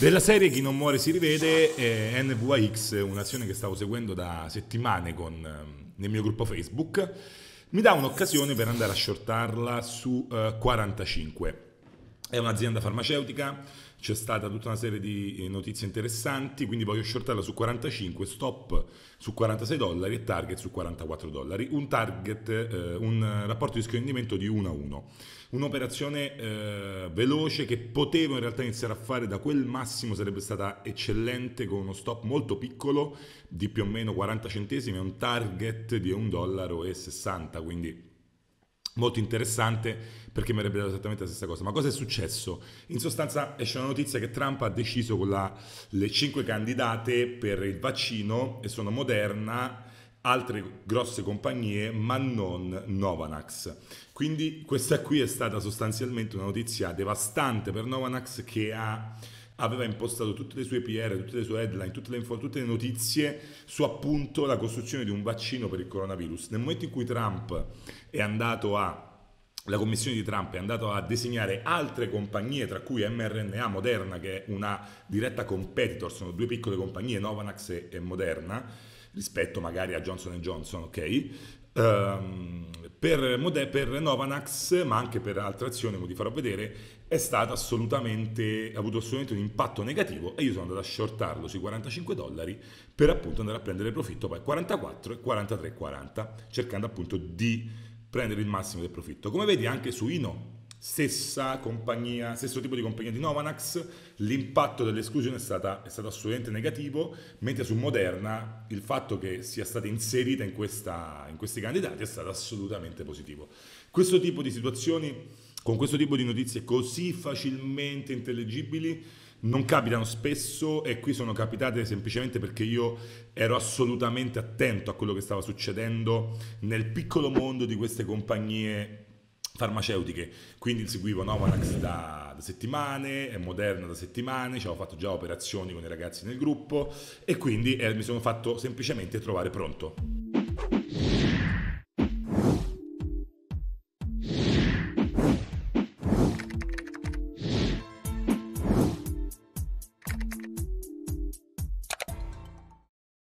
Della serie Chi non muore si rivede è eh, NVAX, un'azione che stavo seguendo da settimane con, ehm, nel mio gruppo Facebook, mi dà un'occasione per andare a shortarla su uh, eh, 45. È un'azienda farmaceutica, c'è stata tutta una serie di eh, notizie interessanti, quindi voglio shortarla su 45, stop su 46 dollari e target su 44 dollari. Un target, eh, un rapporto di rendimento di 1 a 1. Un'operazione eh, veloce che potevo in realtà iniziare a fare da quel massimo sarebbe stata eccellente con uno stop molto piccolo di più o meno 40 centesimi e un target di 1 dollaro e 60, quindi molto interessante perché mi avrebbe dato esattamente la stessa cosa. Ma cosa è successo? In sostanza esce una notizia che Trump ha deciso con la, le cinque candidate per il vaccino e sono Moderna, altre grosse compagnie, ma non Novanax. Quindi questa qui è stata sostanzialmente una notizia devastante per Novanax che ha aveva impostato tutte le sue PR, tutte le sue headline, tutte le, tutte le notizie su appunto la costruzione di un vaccino per il coronavirus. Nel momento in cui Trump è andato a la commissione di Trump è andata a disegnare altre compagnie, tra cui mRNA Moderna, che è una diretta competitor, sono due piccole compagnie, Novanax e, Moderna, rispetto magari a Johnson Johnson, ok? Um, per, Mode- per, Novanax, ma anche per altre azioni, come ti farò vedere, è stato assolutamente, ha avuto assolutamente un impatto negativo e io sono andato a shortarlo sui 45 dollari per appunto andare a prendere profitto poi 44 e 43,40, cercando appunto di prendere il massimo del profitto. Come vedi anche su Ino, stessa compagnia, stesso tipo di compagnia di Novanax, l'impatto dell'esclusione è, stata, è stato assolutamente negativo, mentre su Moderna il fatto che sia stata inserita in, questa, in questi candidati è stato assolutamente positivo. Questo tipo di situazioni con questo tipo di notizie così facilmente intellegibili non capitano spesso e qui sono capitate semplicemente perché io ero assolutamente attento a quello che stava succedendo nel piccolo mondo di queste compagnie farmaceutiche. Quindi seguivo Novanax da, da settimane, Moderna da settimane, ci avevo fatto già operazioni con i ragazzi nel gruppo e quindi eh, mi sono fatto semplicemente trovare pronto.